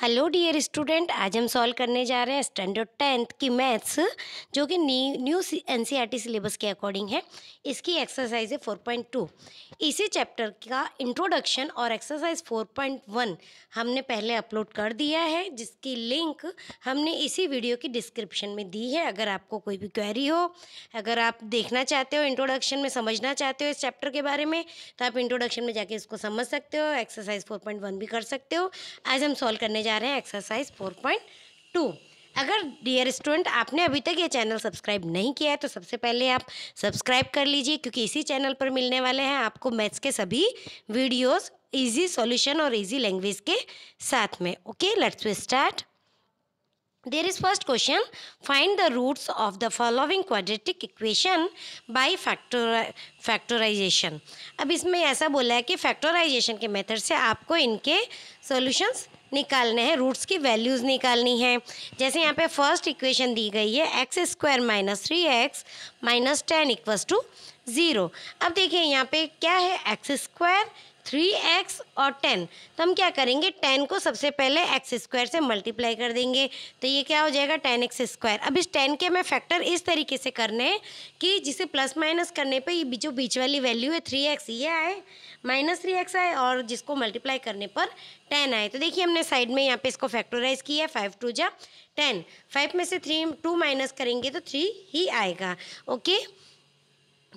hello dear student आज हम solve करने जा रहे हैं स्टैंडर्ड टेंथ की मैथ्स जो कि न्यू एन सी सिलेबस के अकॉर्डिंग है इसकी एक्सरसाइज है 4.2 इसी चैप्टर का इंट्रोडक्शन और एक्सरसाइज 4.1 हमने पहले अपलोड कर दिया है जिसकी लिंक हमने इसी वीडियो की डिस्क्रिप्शन में दी है अगर आपको कोई भी क्वेरी हो अगर आप देखना चाहते हो इंट्रोडक्शन में समझना चाहते हो इस चैप्टर के बारे में तो आप इंट्रोडक्शन में जाके इसको समझ सकते हो एक्सरसाइज फोर भी कर सकते हो आज हम सॉल्व करने जा रहे हैं एक्सरसाइज फोर पॉइंट टू अगर डियर स्टूडेंट आपने अभी तक ये चैनल सब्सक्राइब नहीं किया है तो सबसे पहले आप सब्सक्राइब कर लीजिए क्योंकि इसी चैनल पर मिलने वाले हैं आपको मैथ्स के सभी वीडियोस इजी सॉल्यूशन और इजी लैंग्वेज के साथ में okay let's start there is first question find the roots of the following quadratic equation by factor factorisation अब इसमें ऐसा बोला है कि फैक्टोराइजेशन के मेथड से आपको इनके सॉल्यूशंस निकालने हैं रूट्स की वैल्यूज़ निकालनी है जैसे यहाँ पे फर्स्ट इक्वेशन दी गई है x square minus three x minus ten equals to zero अब देखिए यहाँ पे क्या है एक्स स्क्वायर थ्री एक्स और टेन तो हम क्या करेंगे टेन को सबसे पहले एक्स स्क्वायर से मल्टीप्लाई कर देंगे तो ये क्या हो जाएगा टेन एक्स स्क्वायर अब इस टेन के हमें फैक्टर इस तरीके से करने हैं कि जिसे प्लस माइनस करने पर ये जो बीच वाली वैल्यू है थ्री एक्स ये आए माइनस थ्री एक्स आए और जिसको मल्टीप्लाई करने पर टेन आए तो देखिए हमने साइड में यहाँ पे इसको फैक्टोराइज किया है फाइव टू जा टेन फाइव में से थ्री टू माइनस करेंगे तो थ्री ही आएगा ओके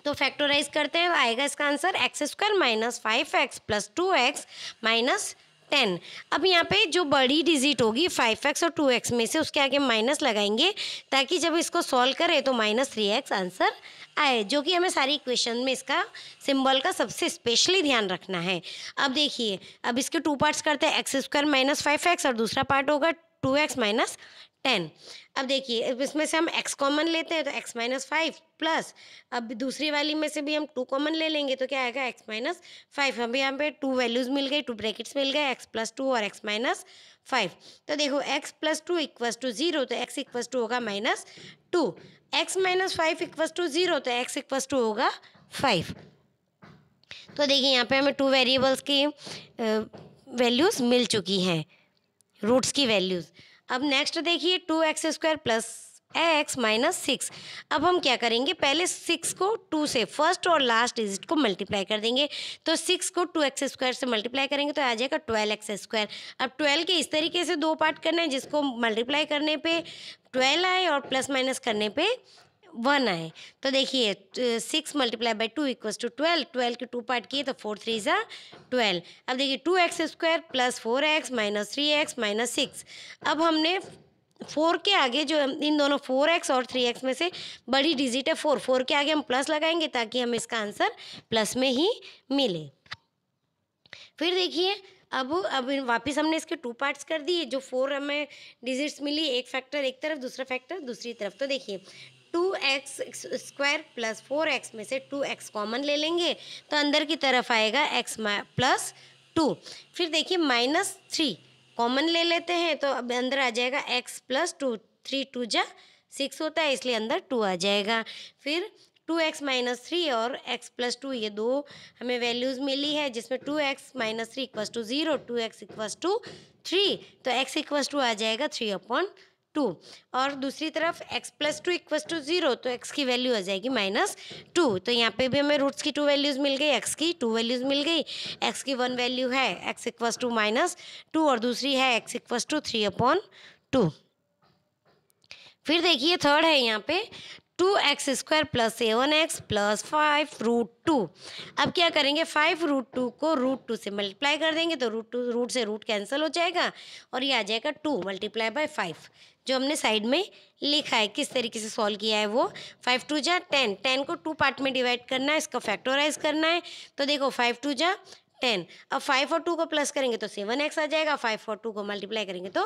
तो फैक्टोराइज करते हैं आएगा इसका answer x square minus five x plus two x minus ten अब यहाँ पे जो बड़ी डिजिट होगी फाइव एक्स और टू एक्स में से उसके आगे माइनस लगाएंगे ताकि जब इसको सॉल्व करें तो माइनस थ्री एक्स आंसर आए जो कि हमें सारी इक्वेशन में इसका सिंबल का सबसे स्पेशली ध्यान रखना है अब देखिए अब इसके टू पार्ट्स करते हैं x square minus five x और दूसरा पार्ट होगा टू एक्स माइनस टेन अब देखिए इसमें से हम एक्स कॉमन लेते हैं तो एक्स माइनस फाइव प्लस अब दूसरी वाली में से भी हम टू कॉमन ले लेंगे तो क्या आएगा एक्स माइनस फाइव हमें यहाँ पे टू वैल्यूज़ मिल गई टू ब्रैकेट्स मिल गए एक्स प्लस टू और एक्स माइनस फाइव तो देखो x plus two equals to zero तो एक्स इक्वस टू होगा minus two x minus five equals to zero तो एक्स इक्वस टू होगा फाइव तो देखिए यहाँ पे हमें टू वेरिएबल्स की वैल्यूज़ मिल चुकी हैं रूट्स की वैल्यूज़ अब नेक्स्ट देखिए two x square plus x minus six अब हम क्या करेंगे पहले सिक्स को टू से फर्स्ट और लास्ट डिजिट को मल्टीप्लाई कर देंगे तो सिक्स को टू एक्स स्क्वायर से मल्टीप्लाई करेंगे तो आ जाएगा ट्वेल्व एक्स स्क्वायर अब ट्वेल्व के इस तरीके से दो पार्ट करना है जिसको मल्टीप्लाई करने पे ट्वेल्व आए और प्लस माइनस करने पे वन आए तो देखिए six multiply by two equals to twelve twelve के टू पार्ट किए तो फोर थ्री ज़ा ट्वेल्व अब देखिए two x square plus four x minus three x minus six अब हमने फोर के आगे जो इन दोनों फोर एक्स और थ्री एक्स में से बड़ी डिजिट है फोर फोर के आगे हम प्लस लगाएंगे ताकि हमें इसका आंसर प्लस में ही मिले फिर देखिए अब अब वापस हमने इसके टू पार्ट्स कर दिए जो फोर हमें डिजिट्स मिली एक फैक्टर एक तरफ दूसरा फैक्टर दूसरी तरफ तो देखिए two x square plus four x में से टू एक्स कॉमन ले लेंगे तो अंदर की तरफ आएगा एक्स प्लस टू फिर देखिए माइनस थ्री कॉमन ले लेते हैं तो अब अंदर आ जाएगा x plus two three two जा सिक्स होता है इसलिए अंदर टू आ जाएगा फिर टू एक्स माइनस थ्री और एक्स प्लस टू ये दो हमें वैल्यूज़ मिली है जिसमें two x minus three equals to zero two x equals to three तो एक्स इक्वस टू आ जाएगा थ्री अपॉन टू और दूसरी तरफ x plus two equals to zero तो एक्स की वैल्यू आ जाएगी माइनस टू तो यहाँ पे भी हमें रूट्स की टू वैल्यूज़ मिल गई एक्स की टू वैल्यूज़ मिल गई एक्स की वन वैल्यू है x equals to minus two और दूसरी है x equals to three upon two फिर देखिए थर्ड है यहाँ पे two x square plus seven x plus five root two अब क्या करेंगे फाइव रूट टू को रूट टू से मल्टीप्लाई कर देंगे तो रूट टू रूट से रूट कैंसिल हो जाएगा और ये आ जाएगा टू मल्टीप्लाई बाय फाइव जो हमने साइड में लिखा है किस तरीके से सॉल्व किया है वो फाइव टू जा टेन टेन को टू पार्ट में डिवाइड करना है इसका फैक्टोराइज करना है तो देखो फाइव टू जा टेन अब फाइव और टू को प्लस करेंगे तो सेवन एक्स आ जाएगा फाइव और टू को मल्टीप्लाई करेंगे तो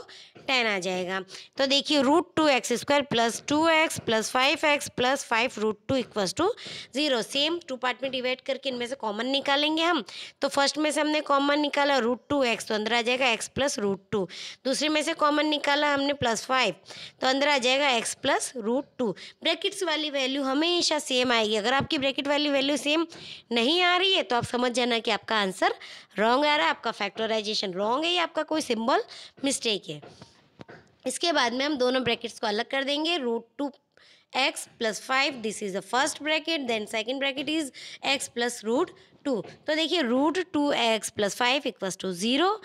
टेन आ जाएगा तो देखिए root two x square plus two x plus five x plus five root two equals to zero same two part में डिवाइड करके इनमें से कॉमन निकालेंगे हम तो फर्स्ट में से हमने कॉमन निकाला रूट टू एक्स तो अंदर आ जाएगा एक्स प्लस रूट टू दूसरे में से कॉमन निकाला हमने प्लस फाइव तो अंदर आ जाएगा x plus root two brackets वाली वैल्यू हमेशा सेम आएगी अगर आपकी ब्रैकेट वाली वैल्यू सेम नहीं आ रही है तो आप समझ जाना कि आपका आंसर आंसर रॉन्ग आ रहा है आपका फैक्टराइजेशन रॉन्ग है या आपका कोई सिंबल मिस्टेक है इसके बाद में हम दोनों ब्रैकेट्स को अलग कर देंगे root two x plus five this is the first bracket then second bracket is x plus root two तो देखिए root two x plus five equals to zero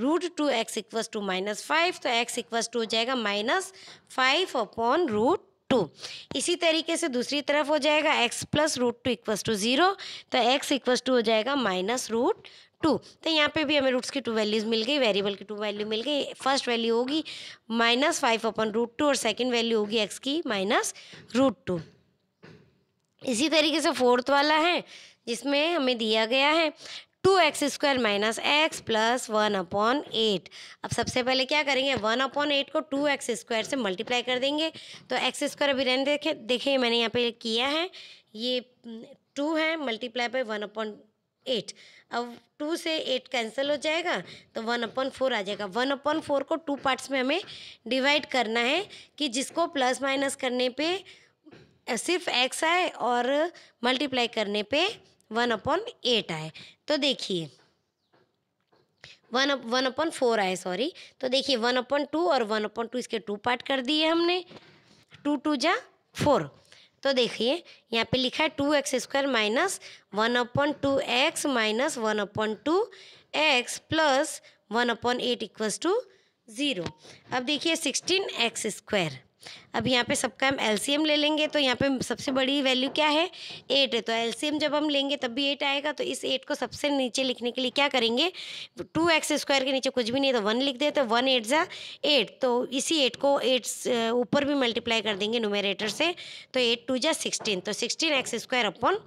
root two x equals to minus five तो x equals to हो जाएगा minus five upon root two इसी तरीके से दूसरी तरफ हो जाएगा x plus root two equals to zero तो एक्स इक्वस टू हो जाएगा माइनस रूट टू तो यहाँ पे भी हमें रूट्स की टू वैल्यूज़ मिल गई वेरिएबल की टू वैल्यू मिल गई फर्स्ट वैल्यू होगी minus five upon root two और सेकेंड वैल्यू होगी एक्स की माइनस रूट टू इसी तरीके से फोर्थ वाला है जिसमें हमें दिया गया है two x square minus x plus one upon eight अब सबसे पहले क्या करेंगे वन अपॉन एट को टू एक्स स्क्वायर से मल्टीप्लाई कर देंगे तो एक्स स्क्वायर अभी रहने देखे देखिए मैंने यहाँ पे किया है ये हम्म, टू है multiply by one upon eight अब टू से एट कैंसिल हो जाएगा तो वन अपॉन फोर आ जाएगा वन अपॉन फोर को टू पार्ट्स में हमें डिवाइड करना है कि जिसको प्लस माइनस करने पे सिर्फ एक्स आए और मल्टीप्लाई करने पर वन अपॉन एट आए तो देखिए वन वन अपॉन फोर आए सॉरी तो देखिए वन अपॉन टू और वन अपॉन टू इसके टू पार्ट कर दिए हमने टू टू जा फोर तो देखिए यहाँ पे लिखा है two x square minus one upon two x minus one upon two x plus one upon eight equals to zero अब देखिए सिक्सटीन एक्स स्क्वायर अब यहाँ पे सबका हम एलसीएम ले लेंगे तो यहाँ पे सबसे बड़ी वैल्यू क्या है एट है तो एलसीएम जब हम लेंगे तब भी एट आएगा तो इस एट को सबसे नीचे लिखने के लिए क्या करेंगे टू एक्स स्क्वायर के नीचे कुछ भी नहीं है तो वन लिख देते तो वन एट ज़ा एट तो इसी एट को एट ऊपर भी मल्टीप्लाई कर देंगे नोमेरेटर से तो एट टू जा सिक्सटीन तो sixteen x square upon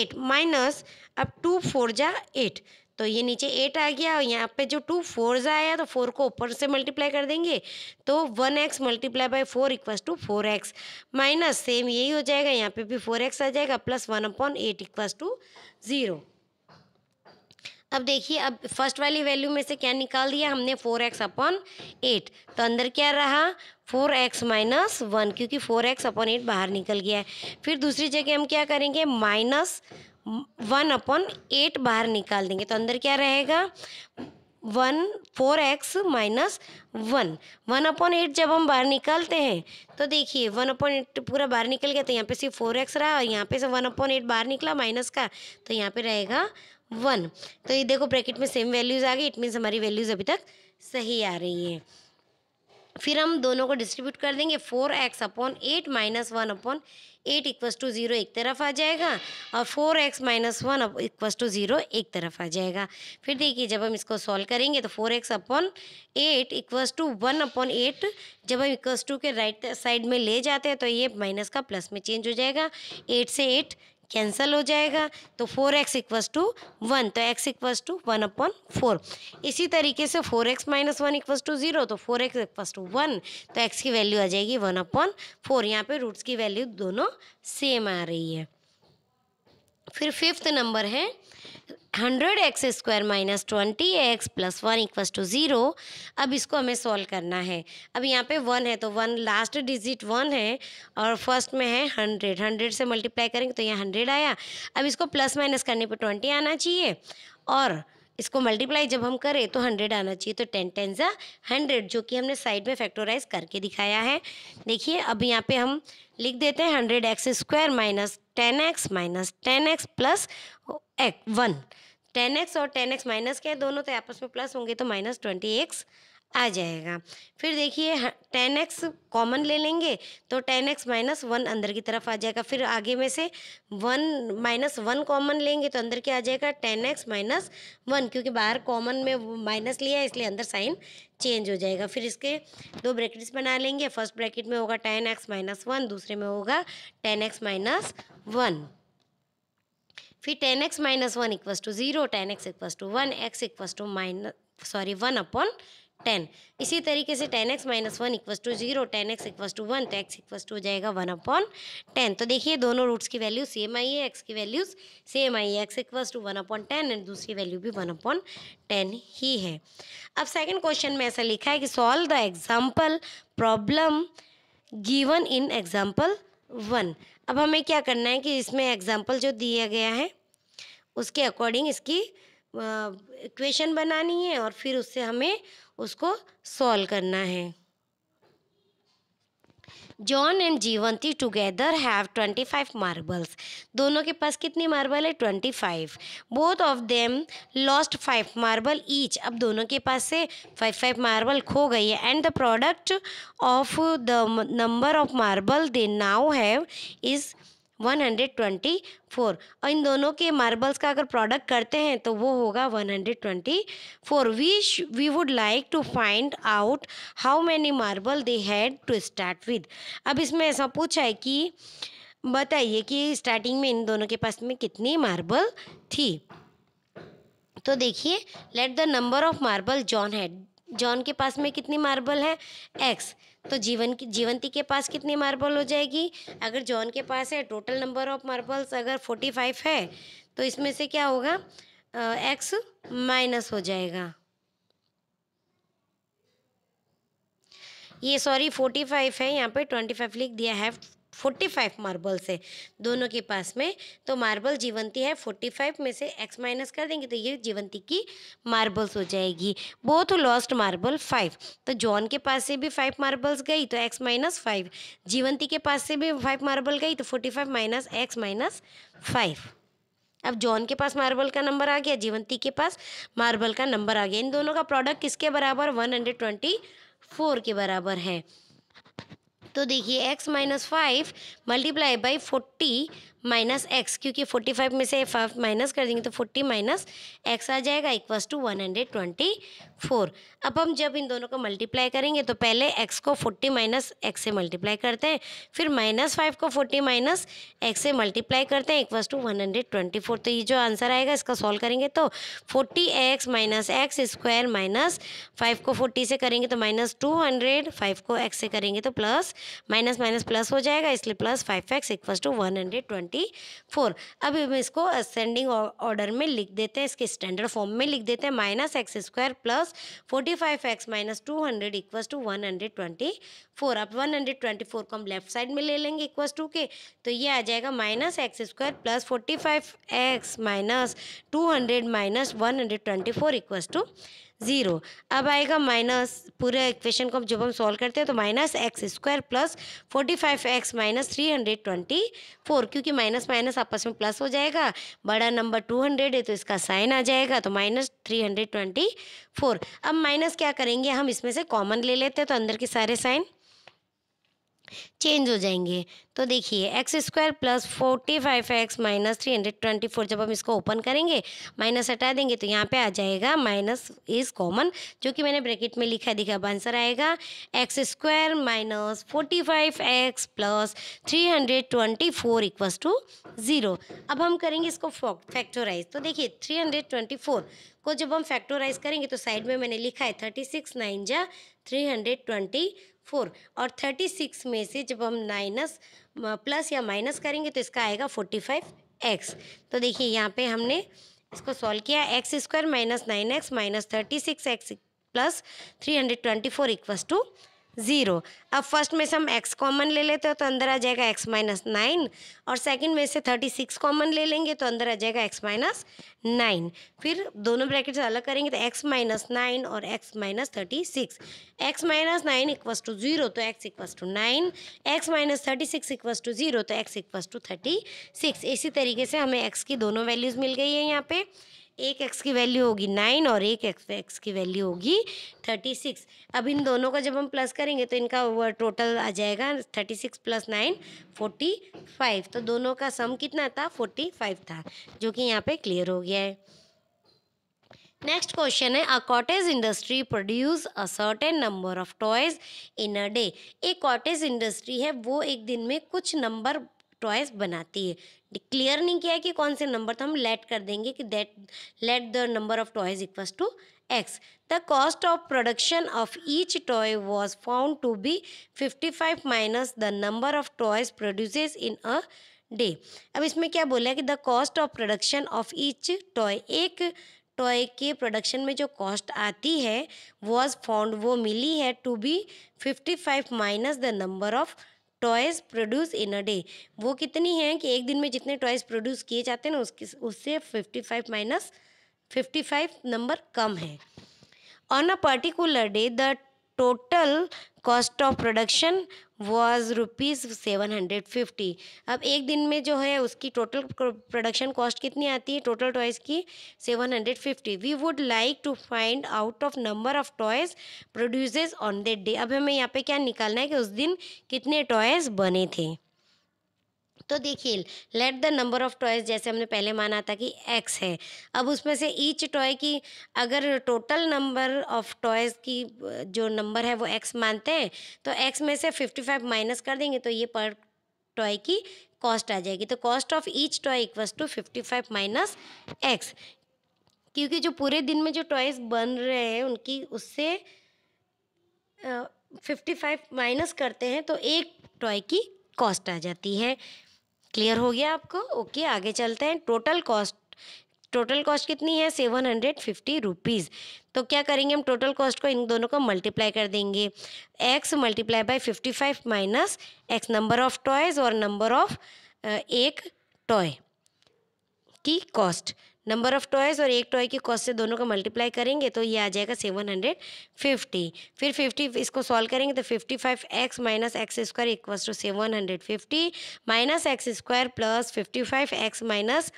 eight minus अब टू फोर जा एट तो ये नीचे एट आ गया और यहाँ पे जो टू फोर्स आया तो फोर को ऊपर से मल्टीप्लाई कर देंगे तो one x multiply by four equals to four x minus same यही हो जाएगा यहाँ पे भी फोर एक्स आ जाएगा plus one upon eight equals to zero अब देखिए अब फर्स्ट वाली वैल्यू में से क्या निकाल दिया हमने फोर एक्स अपॉन एट तो अंदर क्या रहा फोर एक्स माइनस वन क्योंकि फोर एक्स अपॉन एट बाहर निकल गया है फिर दूसरी जगह हम क्या करेंगे माइनस वन अपॉन एट बाहर निकाल देंगे तो अंदर क्या रहेगा one four x minus one one upon eight जब हम बाहर निकालते हैं तो देखिए वन अपॉन एट पूरा बाहर निकल गया तो यहाँ पे सिर्फ फोर एक्स रहा और यहाँ पे से वन अपॉन एट बाहर निकला माइनस का तो यहाँ पे रहेगा वन तो ये देखो ब्रैकेट में सेम वैल्यूज़ आ गई इट मीन्स हमारी वैल्यूज़ अभी तक सही आ रही है फिर हम दोनों को डिस्ट्रीब्यूट कर देंगे four x upon eight minus one upon eight equals to zero एक तरफ आ जाएगा और फोर एक्स माइनस वन अब इक्वस टू ज़ीरो एक तरफ आ जाएगा फिर देखिए जब हम इसको सॉल्व करेंगे तो four x upon eight equals to one upon eight जब हम इक्वस टू के राइट साइड में ले जाते हैं तो ये माइनस का प्लस में चेंज हो जाएगा एट से एट कैंसिल हो जाएगा तो four x equals to one तो x equals to one upon four इसी तरीके से four x minus one equals to zero तो four x equals to one तो एक्स की वैल्यू आ जाएगी वन अपॉन फोर यहाँ पर रूट्स की वैल्यू दोनों सेम आ रही है फिर फिफ्थ नंबर है hundred x square minus twenty x plus one equals to zero अब इसको हमें सॉल्व करना है अब यहाँ पे वन है तो वन लास्ट डिजिट वन है और फर्स्ट में है हंड्रेड हंड्रेड से मल्टीप्लाई करेंगे तो यहाँ हंड्रेड आया अब इसको प्लस माइनस करने पे ट्वेंटी आना चाहिए और इसको मल्टीप्लाई जब हम करें तो हंड्रेड आना चाहिए तो टेन टेन ज़ा हंड्रेड जो कि हमने साइड में फैक्टोराइज करके दिखाया है देखिए अब यहाँ पे हम लिख देते हैं hundred x square minus ten x minus ten x plus एक वन टेन एक्स और टेन एक्स माइनस क्या है दोनों तो आपस में प्लस होंगे तो माइनस ट्वेंटी एक्स आ जाएगा फिर देखिए टेन एक्स कॉमन ले लेंगे तो टेन एक्स माइनस वन अंदर की तरफ आ जाएगा फिर आगे में से वन माइनस वन कॉमन लेंगे तो अंदर क्या आ जाएगा टेन एक्स माइनस वन क्योंकि बाहर कॉमन में माइनस लिया है इसलिए अंदर साइन चेंज हो जाएगा फिर इसके दो ब्रैकेट्स बना लेंगे फर्स्ट ब्रैकेट में होगा टेन एक्स माइनस वन दूसरे में होगा टेन एक्स माइनस वन फिर ten x minus one equals to zero ten x equals to one x equals to minus sorry one upon ten इसी तरीके से ten x minus one equals to zero ten x equals to one तो x equals to हो जाएगा one upon ten तो देखिए दोनों roots की वैल्यू सेम आई है एक्स की वैल्यूज सेम आई है x equals to one upon ten and दूसरी वैल्यू भी वन अपॉन टेन ही है अब सेकेंड क्वेश्चन में ऐसा लिखा है कि solve the example problem given in example one अब हमें क्या करना है कि इसमें एग्जाम्पल जो दिया गया है उसके अकॉर्डिंग इसकी इक्वेशन बनानी है और फिर उससे हमें उसको सॉल्व करना है John and Jeevanti together have twenty five marbles दोनों के पास कितनी मार्बल है twenty five both of them lost five marble each अब दोनों के पास से फाइव फाइव मार्बल खो गई है and the product of the number of marble they now have is 124 और इन दोनों के मार्बल्स का अगर प्रोडक्ट करते हैं तो वो होगा 124 we we would like to find out how many marble they had to start with अब इसमें ऐसा पूछा है कि बताइए कि स्टार्टिंग में इन दोनों के पास में कितनी मार्बल थी तो देखिए let the number of marble John है जॉन के पास में कितनी मार्बल है एक्स तो जीवन की जीवंती के पास कितनी मार्बल हो जाएगी अगर जॉन के पास है टोटल नंबर ऑफ मार्बल्स अगर फोर्टी फाइव है तो इसमें से क्या होगा एक्स माइनस हो जाएगा ये सॉरी फोर्टी फाइव है यहाँ पे ट्वेंटी फाइव लिख दिया है फोर्टी फाइव मार्बल्स है दोनों के पास में तो मार्बल जीवंती है फोर्टी फाइव में से एक्स माइनस कर देंगे तो ये जीवंती की मार्बल्स हो जाएगी बोथ लॉस्ट मार्बल फाइव तो जॉन के पास से भी फाइव मार्बल्स गई तो एक्स माइनस फाइव जीवंती के पास से भी फाइव मार्बल गई तो forty five minus x minus five अब जॉन के पास मार्बल का नंबर आ गया जीवंती के पास मार्बल का नंबर आ गया इन दोनों का प्रोडक्ट किसके बराबर वन हंड्रेड ट्वेंटी फोर के बराबर है तो देखिए x minus five multiply by forty minus x क्योंकि फोर्टी फाइव में से फाइव माइनस कर देंगे तो फोर्टी माइनस एक्स आ जाएगा equals to one hundred twenty four अब हम जब इन दोनों को मल्टीप्लाई करेंगे तो पहले एक्स को फोर्टी माइनस एक्स से मल्टीप्लाई करते हैं फिर माइनस फाइव को फोर्टी माइनस एक्स से मल्टीप्लाई करते हैं equals to one hundred twenty four तो ये जो आंसर आएगा इसका सॉल्व करेंगे तो forty x minus x square minus five को फोर्टी से करेंगे तो माइनस टू हंड्रेड फाइव को एक्स से करेंगे तो प्लस माइनस माइनस प्लस हो जाएगा इसलिए plus five x equals to one hundred twenty twenty four अब हम इसको असेंडिंग ऑर्डर में लिख देते हैं इसके स्टैंडर्ड फॉर्म में लिख देते हैं minus x square plus forty five x minus two hundred equals to one hundred twenty four अब वन हंड्रेड ट्वेंटी फोर को हम लेफ्ट साइड में ले लेंगे इक्वस टू के तो ये आ जाएगा minus x square plus forty five x minus two hundred minus one hundred twenty four equals to zero अब आएगा माइनस पूरे इक्वेशन को जब हम सॉल्व करते हैं तो minus x square plus forty five x minus three hundred twenty four क्योंकि माइनस माइनस आपस में प्लस हो जाएगा बड़ा नंबर टू हंड्रेड है तो इसका साइन आ जाएगा तो minus three hundred twenty four अब माइनस क्या करेंगे हम इसमें से कॉमन ले लेते हैं तो अंदर के सारे साइन चेंज हो जाएंगे तो देखिए x square plus forty five x minus three hundred twenty four जब हम इसको ओपन करेंगे माइनस हटा देंगे तो यहाँ पे आ जाएगा माइनस इज़ कॉमन जो कि मैंने ब्रैकेट में लिखा दिखा अब आंसर आएगा x square minus forty five x plus three hundred twenty four equals to zero अब हम करेंगे इसको फैक्टोराइज तो देखिए थ्री हंड्रेड ट्वेंटी फोर को जब हम फैक्टोराइज करेंगे तो साइड में मैंने लिखा है थर्टी सिक्स नाइन जा थ्री हंड्रेड ट्वेंटी फोर और थर्टी सिक्स में से जब हम माइनस प्लस या माइनस करेंगे तो इसका आएगा फोर्टी फाइव एक्स तो देखिए यहाँ पे हमने इसको सॉल्व किया x square minus nine x minus thirty six x plus three hundred twenty four equals to zero अब फर्स्ट में से हम एक्स कॉमन ले लेते हो तो अंदर आ जाएगा एक्स माइनस नाइन और सेकंड में से थर्टी सिक्स कॉमन ले लेंगे तो अंदर आ जाएगा एक्स माइनस नाइन फिर दोनों ब्रैकेट से अलग करेंगे तो एक्स माइनस नाइन और x minus thirty six x minus nine equals to zero तो x equals to nine x minus thirty six equals to zero तो x equals to thirty six इसी तरीके से हमें एक्स की दोनों वैल्यूज़ मिल गई है यहाँ पे एक एक्स की वैल्यू होगी नाइन और एक एक्स एक्स की वैल्यू होगी थर्टी सिक्स अब इन दोनों का जब हम प्लस करेंगे तो इनका टोटल आ जाएगा thirty six plus nine forty five तो दोनों का सम कितना था फोर्टी फाइव था जो कि यहाँ पे क्लियर हो गया है नेक्स्ट क्वेश्चन है a cottage industry produce a certain number of toys in a day एक कॉटेज इंडस्ट्री है वो एक दिन में कुछ नंबर टॉयज बनाती है क्लियर नहीं किया कि कौन से नंबर तो हम लेट कर देंगे कि that let the number of toys equals to x the cost of production of each toy was found to be fifty five minus the number of toys produces in a day अब इसमें क्या बोला है कि the cost of production of each toy एक toy के production में जो कॉस्ट आती है वॉज फाउंड वो मिली है to be fifty five minus the number of toys produce in a day वो कितनी है कि एक दिन में जितने टॉयज़ प्रोड्यूस किए जाते हैं ना उसके उससे fifty five minus fifty five number कम है on a particular day the total cost of production was rupees seven hundred fifty अब एक दिन में जो है उसकी टोटल प्रोडक्शन कॉस्ट कितनी आती है टोटल टॉयज़ की seven hundred fifty we would like to find out of number of toys produces on that day अब हमें यहाँ पे क्या निकालना है कि उस दिन कितने टॉयज़ बने थे तो देखिए let the number of toys जैसे हमने पहले माना था कि एक्स है अब उसमें से ईच टॉय की अगर टोटल नंबर ऑफ टॉयज़ की जो नंबर है वो एक्स मानते हैं तो एक्स में से फिफ्टी फाइव माइनस कर देंगे तो ये पर टॉय की कॉस्ट आ जाएगी तो cost of each toy equals to fifty five minus x क्योंकि जो पूरे दिन में जो टॉयज बन रहे हैं उनकी उससे फिफ्टी फाइव माइनस करते हैं तो एक टॉय की कॉस्ट आ जाती है क्लियर हो गया आपको ओके आगे चलते हैं टोटल कॉस्ट टोटल कॉस्ट कितनी है सेवन हंड्रेड फिफ्टी रुपीज़ तो क्या करेंगे हम टोटल कॉस्ट को इन दोनों को मल्टीप्लाई कर देंगे x multiply by fifty five minus x number of toys और नंबर ऑफ uh, एक टॉय की कॉस्ट नंबर ऑफ टॉयज़ और एक टॉय की कॉस्ट से दोनों का मल्टीप्लाई करेंगे तो ये आ जाएगा सेवन हंड्रेड फिफ्टी फिर फिफ्टी इसको सॉल्व करेंगे तो fifty five x minus x square equals to seven hundred fifty minus x square plus fifty five x minus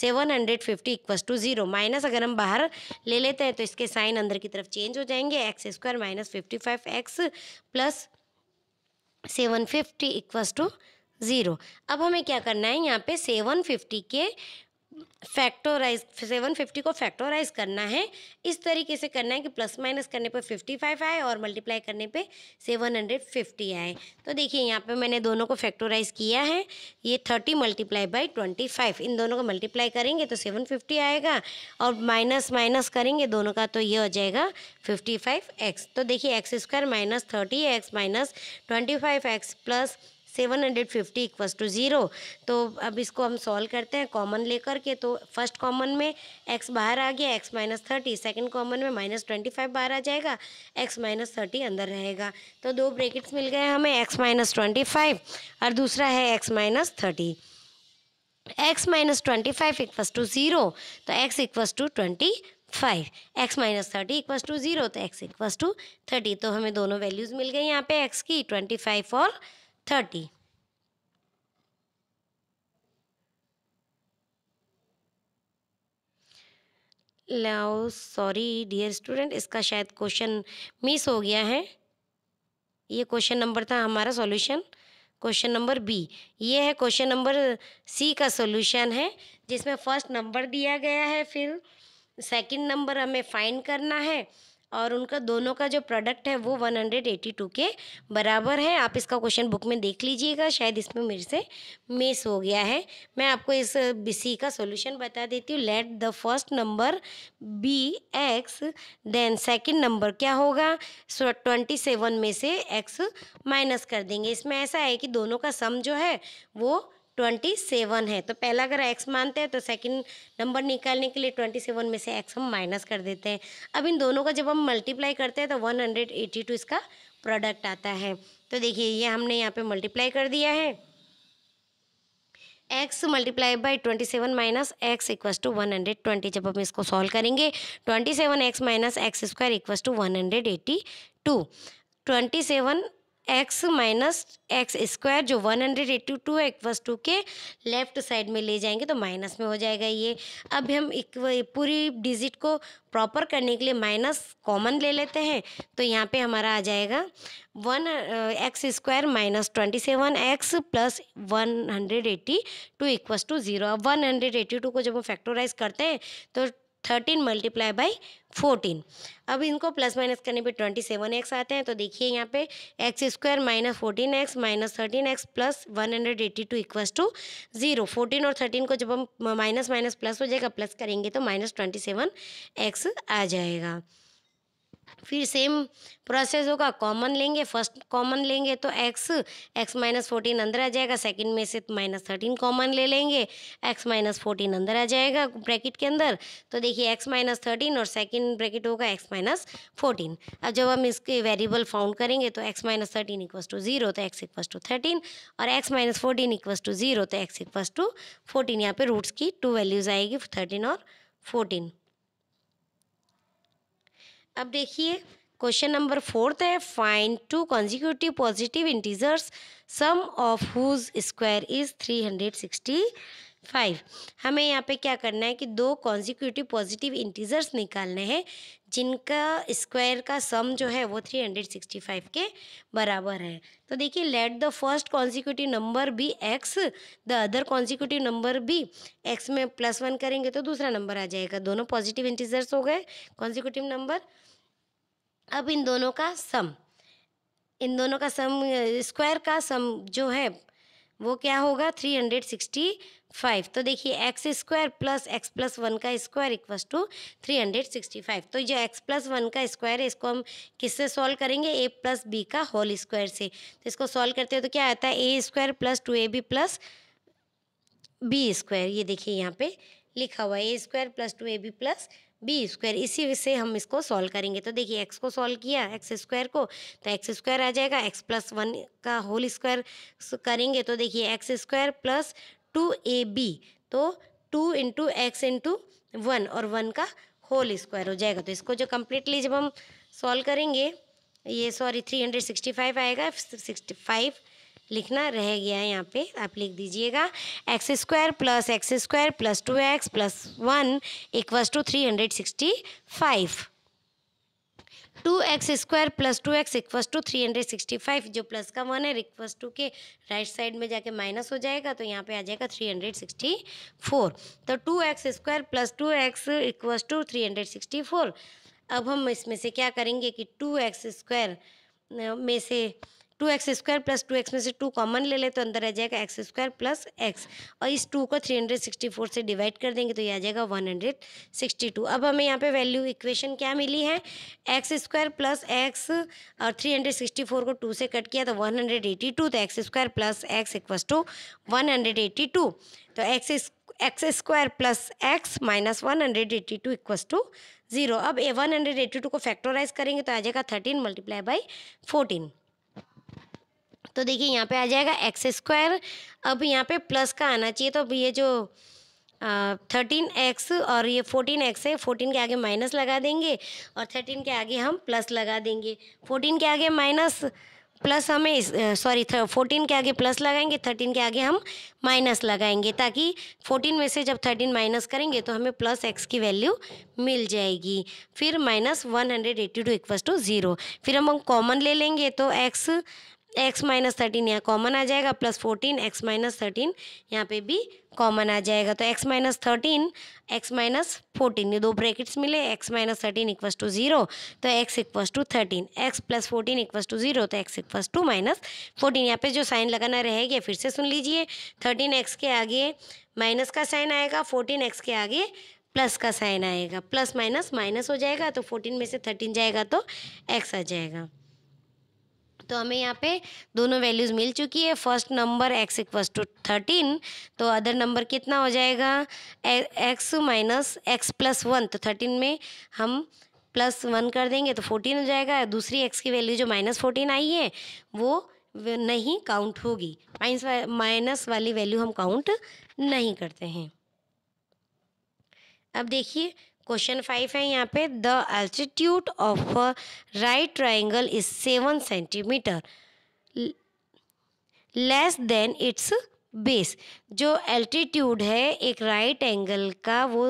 seven hundred fifty equals to zero minus अगर हम बाहर ले लेते हैं तो इसके साइन अंदर की तरफ चेंज हो जाएंगे x square minus fifty five x plus seven fifty equals to zero अब हमें क्या करना है यहाँ पे सेवन फिफ्टी के फैक्टोराइज सेवन फिफ्टी को फैक्टोराइज करना है इस तरीके से करना है कि प्लस माइनस करने पर फिफ्टी फाइव आए और मल्टीप्लाई करने पे सेवन हंड्रेड फिफ्टी आए तो देखिए यहाँ पे मैंने दोनों को फैक्टोराइज किया है ये thirty multiply by twenty five इन दोनों को मल्टीप्लाई करेंगे तो सेवन फिफ्टी आएगा और माइनस माइनस करेंगे दोनों का तो ये हो जाएगा फिफ्टी फाइव एक्स तो देखिए x square minus thirty x minus twenty five x plus seven hundred fifty equals to zero तो अब इसको हम सॉल्व करते हैं कॉमन लेकर के तो फर्स्ट कॉमन में एक्स बाहर आ गया x minus thirty second common में माइनस ट्वेंटी फाइव बाहर आ जाएगा एक्स माइनस थर्टी अंदर रहेगा तो दो ब्रेकेट्स मिल गए हमें एक्स माइनस ट्वेंटी फाइव और दूसरा है x minus thirty x minus twenty five equals to zero तो x equals to twenty five x minus thirty equals to zero तो एक्स इक्वस टू थर्टी तो हमें दोनों वैल्यूज़ मिल गई यहाँ पे एक्स की ट्वेंटी फाइव और थर्टी लाओ सॉरी डियर स्टूडेंट इसका शायद क्वेश्चन मिस हो गया है ये क्वेश्चन नंबर था हमारा सॉल्यूशन क्वेश्चन नंबर बी ये है क्वेश्चन नंबर सी का सॉल्यूशन है जिसमें फर्स्ट नंबर दिया गया है फिर सेकंड नंबर हमें फाइंड करना है और उनका दोनों का जो प्रोडक्ट है वो 182 के बराबर है आप इसका क्वेश्चन बुक में देख लीजिएगा शायद इसमें मेरे से मिस हो गया है मैं आपको इस बी का सोल्यूशन बता देती हूँ let the first number be x then second number क्या होगा सो ट्वेंटी सेवन में से एक्स माइनस कर देंगे इसमें ऐसा है कि दोनों का सम जो है वो ट्वेंटी सेवन है तो पहला अगर एक्स मानते हैं तो सेकंड नंबर निकालने के लिए ट्वेंटी सेवन में से एक्स हम माइनस कर देते हैं अब इन दोनों का जब हम मल्टीप्लाई करते हैं तो वन हंड्रेड एटी टू इसका प्रोडक्ट आता है तो देखिए ये हमने यहाँ पे मल्टीप्लाई कर दिया है x multiply by twenty seven minus x equals to one hundred twenty जब हम इसको सॉल्व करेंगे twenty seven x minus x square equals to one hundred eighty two twenty seven x minus x square जो one hundred eighty two है equals to के left side में ले जाएंगे तो माइनस में हो जाएगा ये अब हम पूरी डिजिट को प्रॉपर करने के लिए माइनस कॉमन ले लेते हैं तो यहाँ पे हमारा आ जाएगा one x square minus twenty seven x plus one hundred eighty two equals to zero अब वन हंड्रेड एट्टी टू को जब हम फैक्टोराइज करते हैं तो थर्टीन मल्टीप्लाई बाई फोर्टीन अब इनको प्लस माइनस करने पे ट्वेंटी सेवन एक्स आते हैं तो देखिए यहाँ पे x square minus fourteen x minus thirteen x plus one hundred eighty two equals to zero fourteen और थर्टीन को जब हम माइनस माइनस प्लस हो जाएगा प्लस करेंगे तो माइनस ट्वेंटी सेवन एक्स आ जाएगा फिर सेम प्रोसेस होगा कॉमन लेंगे फर्स्ट कॉमन लेंगे तो एक्स एक्स माइनस फोर्टीन अंदर आ जाएगा सेकंड में से माइनस थर्टीन कॉमन ले लेंगे एक्स माइनस फोर्टीन अंदर आ जाएगा ब्रैकेट के अंदर तो देखिए एक्स माइनस थर्टीन और सेकंड ब्रैकेट होगा एक्स माइनस फोर्टीन अब जब हम इसके वेरिएबल फाउंड करेंगे तो x minus thirteen equals to zero तो एक्स इक्वस टू थर्टीन और x minus fourteen equals to zero तो एक्स इक्वस टू फोर्टीन यहाँ पर रूट्स की टू वैल्यूज़ आएगी थर्टीन और फोर्टीन अब देखिए क्वेश्चन नंबर फोर्थ है find two consecutive positive integers sum of whose square is three hundred sixty five हमें यहाँ पे क्या करना है कि दो कॉन्जिक्यूटिव पॉजिटिव इंटीजर्स निकालने हैं जिनका स्क्वायर का सम जो है वो 365 के बराबर है तो देखिए let the first consecutive number भी x the other consecutive number भी एक्स में प्लस वन करेंगे तो दूसरा नंबर आ जाएगा दोनों पॉजिटिव इंटीजर्स हो गए कॉन्सिक्यूटिव नंबर अब इन दोनों का सम इन दोनों का सम स्क्वायर का सम जो है वो क्या होगा 365 तो देखिए x square plus x plus one का square equal to three hundred sixty five तो जो एक्स प्लस वन का स्क्वायर है इसको हम किससे सॉल्व करेंगे ए प्लस बी का होल स्क्वायर से तो इसको सॉल्व करते हैं तो क्या आता है a square plus two a b plus b square ये देखिए यहाँ पे लिखा हुआ है a square plus two a b plus b square इसी से हम इसको सॉल्व करेंगे तो देखिए एक्स को सॉल्व किया एक्स स्क्वायर को तो एक्स स्क्वायर आ जाएगा एक्स प्लस वन का होल स्क्वायर करेंगे तो देखिए x square plus two a b तो two into x into one और वन का होल स्क्वायर हो जाएगा तो इसको जो कम्प्लीटली जब हम सॉल्व करेंगे ये sorry three hundred sixty five आएगा सिक्सटी फाइव लिखना रह गया है यहाँ पे आप लिख दीजिएगा x square plus x square plus two x plus one equals to three hundred sixty five two x square plus two x equals to three hundred sixty five जो प्लस का वन है इक्वस टू के right side में जाके minus हो जाएगा तो यहाँ पे आ जाएगा थ्री हंड्रेड सिक्सटी फोर तो two x square plus two x equals to three hundred sixty four अब हम इसमें से क्या करेंगे कि टू एक्स स्क्वायर में से two x square plus two x में से टू कॉमन ले ले तो अंदर आ जाएगा एक्स स्क्वायर प्लस एक्स और इस टू को थ्री हंड्रेड सिक्सटी फोर से डिवाइड कर देंगे तो ये आ जाएगा वन हंड्रेड सिक्सटी टू अब हमें यहाँ पे वैल्यू इक्वेशन क्या मिली है एक्स स्क्वायर प्लस एक्स और थ्री हंड्रेड सिक्सटी फोर को टू से कट किया तो वन हंड्रेड एटी टू तो x square plus x equals to one hundred eighty two तो x x square plus x minus one hundred eighty two equals to zero अब a one hundred eighty two को factorise करेंगे तो आ जाएगा thirteen multiply by fourteen तो देखिए यहाँ पे आ जाएगा एक्स स्क्वायर अब यहाँ पे प्लस का आना चाहिए तो अब ये जो थर्टीन एक्स और ये फोर्टीन एक्स है फोर्टीन के आगे माइनस लगा देंगे और थर्टीन के आगे हम प्लस लगा देंगे फोर्टीन के आगे माइनस प्लस हमें सॉरी फोर्टीन के आगे प्लस लगाएंगे थर्टीन के आगे हम माइनस लगाएंगे ताकि फोर्टीन में से जब थर्टीन माइनस करेंगे तो हमें प्लस एक्स की वैल्यू मिल जाएगी फिर minus one hundred eighty two equals to zero फिर हम कॉमन ले लेंगे तो एक्स एक्स माइनस थर्टीन यहाँ कॉमन आ जाएगा plus fourteen x minus thirteen यहाँ पे भी कॉमन आ जाएगा तो x minus thirteen x minus fourteen ये दो ब्रैकेट्स मिले x minus thirteen equals to zero तो x equals to thirteen x plus fourteen equals to zero तो x equals to minus fourteen यहाँ पे जो साइन लगाना रहेगा फिर से सुन लीजिए थर्टीन एक्स के आगे माइनस का साइन आएगा फोर्टीन एक्स के आगे प्लस का साइन आएगा प्लस माइनस माइनस हो जाएगा तो फोर्टीन में से थर्टीन जाएगा तो एक्स आ जाएगा तो हमें यहाँ पे दोनों वैल्यूज़ मिल चुकी है first number x equals to thirteen तो अदर नंबर कितना हो जाएगा x minus x plus one तो थर्टीन में हम प्लस वन कर देंगे तो फोर्टीन हो जाएगा दूसरी एक्स की वैल्यू जो माइनस फोर्टीन आई है वो नहीं काउंट होगी माइनस वा, माइनस वाली वैल्यू हम काउंट नहीं करते हैं अब देखिए क्वेश्चन फाइव है यहाँ पे the altitude of right triangle is seven centimetre less than its base जो एल्टीट्यूड है एक राइट right एंगल का वो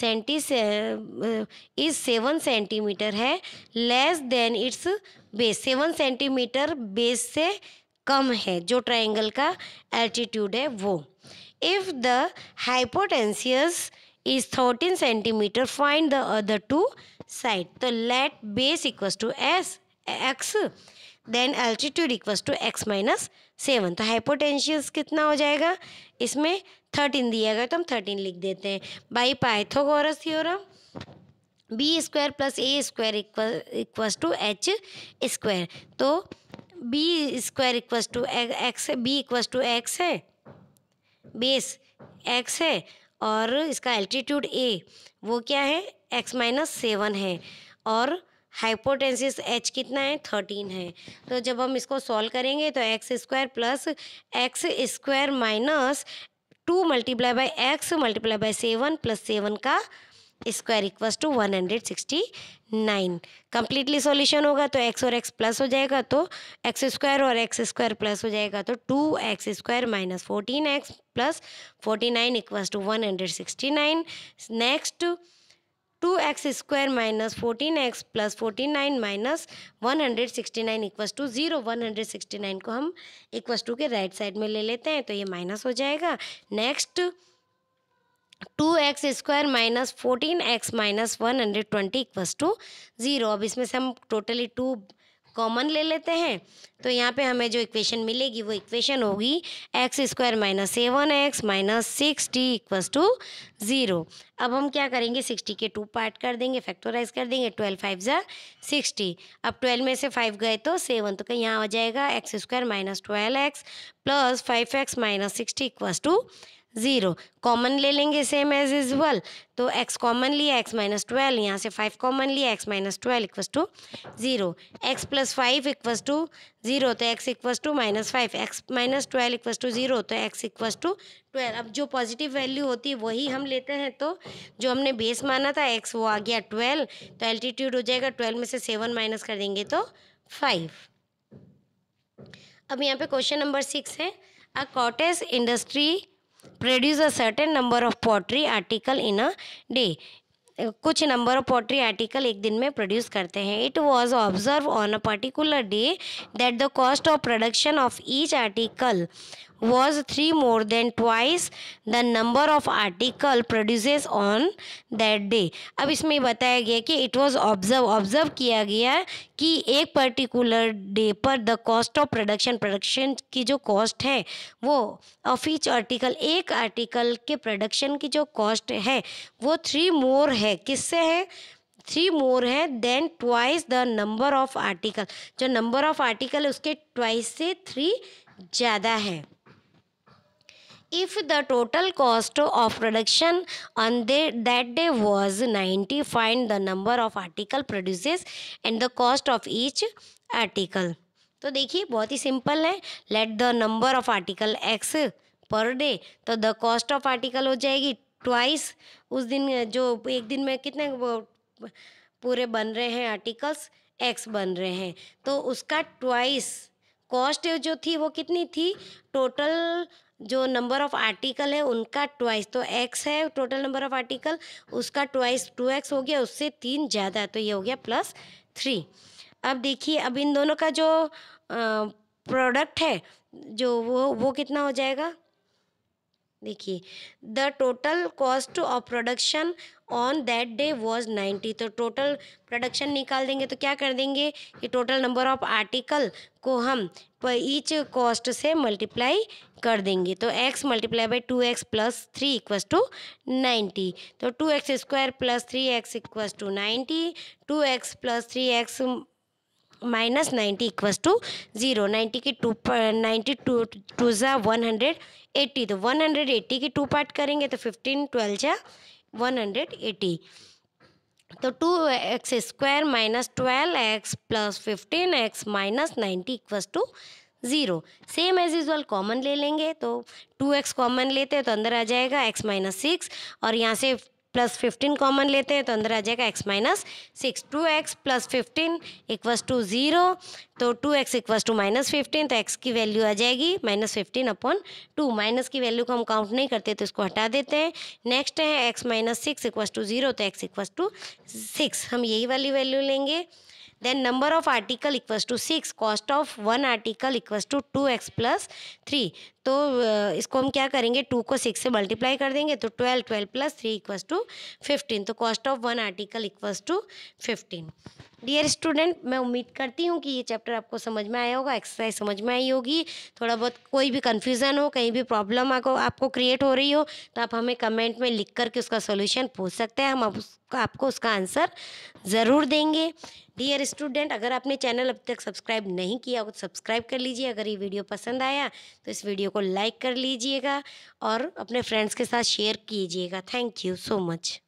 सेंटी से इज सेवन सेंटीमीटर है less than its base seven centimetre base से कम है जो ट्राइंगल का एल्टीट्यूड है वो if the hypotenuse is 13 centimetre find the other two side so let base equals to s x then altitude equals to x minus seven तो hypotenuse कितना हो जाएगा इसमें थर्टीन दिया गया तो हम थर्टीन लिख देते हैं by Pythagoras theorem b square plus a square equals to h square तो b square equals to x b equals to x है बेस एक्स है और इसका एल्टीट्यूड ए वो क्या है एक्स माइनस सेवन है और हाइपोटेंसिस एच कितना है थर्टीन है तो जब हम इसको सॉल्व करेंगे तो x square plus x square minus two multiply by x multiply by seven plus seven का square equals to one hundred sixty nine completely solution होगा तो एक्स और एक्स प्लस हो जाएगा तो एक्स स्क्वायर और एक्स स्क्वायर प्लस हो जाएगा तो two x square minus fourteen x plus forty nine equals to one hundred sixty nine next two x square minus fourteen x plus forty nine minus one hundred sixty nine equals to zero one hundred sixty nine को हम equals to के right right side में ले लेते हैं तो ये minus हो जाएगा next two x square minus fourteen x minus one hundred twenty equals to zero अब इसमें से हम टोटली टू कॉमन ले लेते हैं तो यहाँ पे हमें जो इक्वेशन मिलेगी वो इक्वेशन होगी x square minus seven x minus sixty equals to zero अब हम क्या करेंगे सिक्सटी के टू पार्ट कर देंगे फैक्टोराइज कर देंगे ट्वेल्व फाइव ज़ा सिक्सटी अब ट्वेल्व में से फाइव गए तो सेवन तो कहीं यहाँ आ जाएगा x square minus twelve x plus five x minus sixty equals to zero common ले लेंगे सेम एज इज वल तो एक्स कॉमन लिया एक्स माइनस ट्वेल्व यहाँ से फाइव कॉमन लिया x minus twelve equals to zero x plus five equals to zero तो x equals to minus five x minus twelve equals to zero तो x equals to twelve अब जो positive value होती है वही हम लेते हैं तो जो हमने बेस माना था एक्स वो आ गया ट्वेल्व तो एल्टीट्यूड हो जाएगा ट्वेल्व में से सेवन माइनस कर देंगे तो फाइव अब यहाँ पे क्वेश्चन नंबर सिक्स है a cottage industry produce a certain number of pottery article in a day कुछ नंबर ऑफ पोट्री आर्टिकल एक दिन में प्रोड्यूस करते हैं it was observe on a particular day that the cost of production of each article was three more than twice the number of article produces on that day अब इसमें बताया गया कि इट वॉज़ ऑब्जर्व ऑब्जर्व किया गया कि एक particular day पर the cost of production production की जो कॉस्ट है वो ऑफ इच आर्टिकल एक आर्टिकल के प्रोडक्शन की जो कॉस्ट है वो थ्री मोर है किससे है थ्री मोर है than twice the number of article जो नंबर ऑफ आर्टिकल है उसके ट्वाइस से थ्री ज़्यादा है if the total cost of production on the, that day was 90 find the number of article produces and the cost of each article तो देखिए बहुत ही सिंपल है let the number of article x per day तो the cost of article हो जाएगी twice उस दिन जो एक दिन में कितने वो पूरे बन रहे हैं आर्टिकल्स एक्स बन रहे हैं तो उसका ट्वाइस कॉस्ट जो थी वो कितनी थी टोटल जो नंबर ऑफ आर्टिकल है उनका ट्वाइस तो एक्स है टोटल नंबर ऑफ आर्टिकल उसका ट्वाइस टू एक्स हो गया उससे तीन ज़्यादा तो ये हो गया प्लस थ्री अब देखिए अब इन दोनों का जो प्रोडक्ट है जो वो वो कितना हो जाएगा देखिए the total cost of production on that day was ninety तो टोटल प्रोडक्शन निकाल देंगे तो क्या कर देंगे कि टोटल नंबर ऑफ आर्टिकल को हम पर ईच कॉस्ट से मल्टीप्लाई कर देंगे तो x multiply by two x plus three equals to ninety तो two x square plus three x equals to ninety two x plus three x minus ninety equals to zero ninety की two ninety two two ज़ा one hundred eighty तो one hundred eighty की two part करेंगे तो fifteen twelve जा one hundred eighty तो two x square minus twelve x plus fifteen x minus ninety equals to zero same as usual common ले लेंगे तो two x common लेते हैं तो अंदर आ जाएगा एक्स माइनस सिक्स और यहाँ से प्लस फिफ्टीन कॉमन लेते हैं तो अंदर आ जाएगा x minus six two x plus fifteen equals to zero तो two x equals to minus fifteen तो एक्स की वैल्यू आ जाएगी minus fifteen upon two minus की वैल्यू को हम काउंट नहीं करते तो इसको हटा देते हैं नेक्स्ट है x minus six equals to zero तो एक्स इक्वस टू सिक्स हम यही वाली वैल्यू लेंगे then number of article equals to six cost of one article equals to two x plus three तो इसको हम क्या करेंगे टू को सिक्स से मल्टीप्लाई कर देंगे तो twelve twelve plus three equals to fifteen तो cost of one article equals to fifteen dear student मैं उम्मीद करती हूँ कि ये चैप्टर आपको समझ में आया होगा एक्सरसाइज समझ में आई होगी थोड़ा बहुत कोई भी कन्फ्यूज़न हो कहीं भी प्रॉब्लम आपको आपको क्रिएट हो रही हो तो आप हमें कमेंट में लिख करके उसका सोल्यूशन पूछ सकते हैं हम आपको उसका आंसर ज़रूर देंगे डियर स्टूडेंट अगर आपने चैनल अब तक सब्सक्राइब नहीं किया हो तो सब्सक्राइब कर लीजिए अगर ये वीडियो पसंद आया तो इस वीडियो को लाइक कर लीजिएगा और अपने फ्रेंड्स के साथ शेयर कीजिएगा थैंक यू सो मच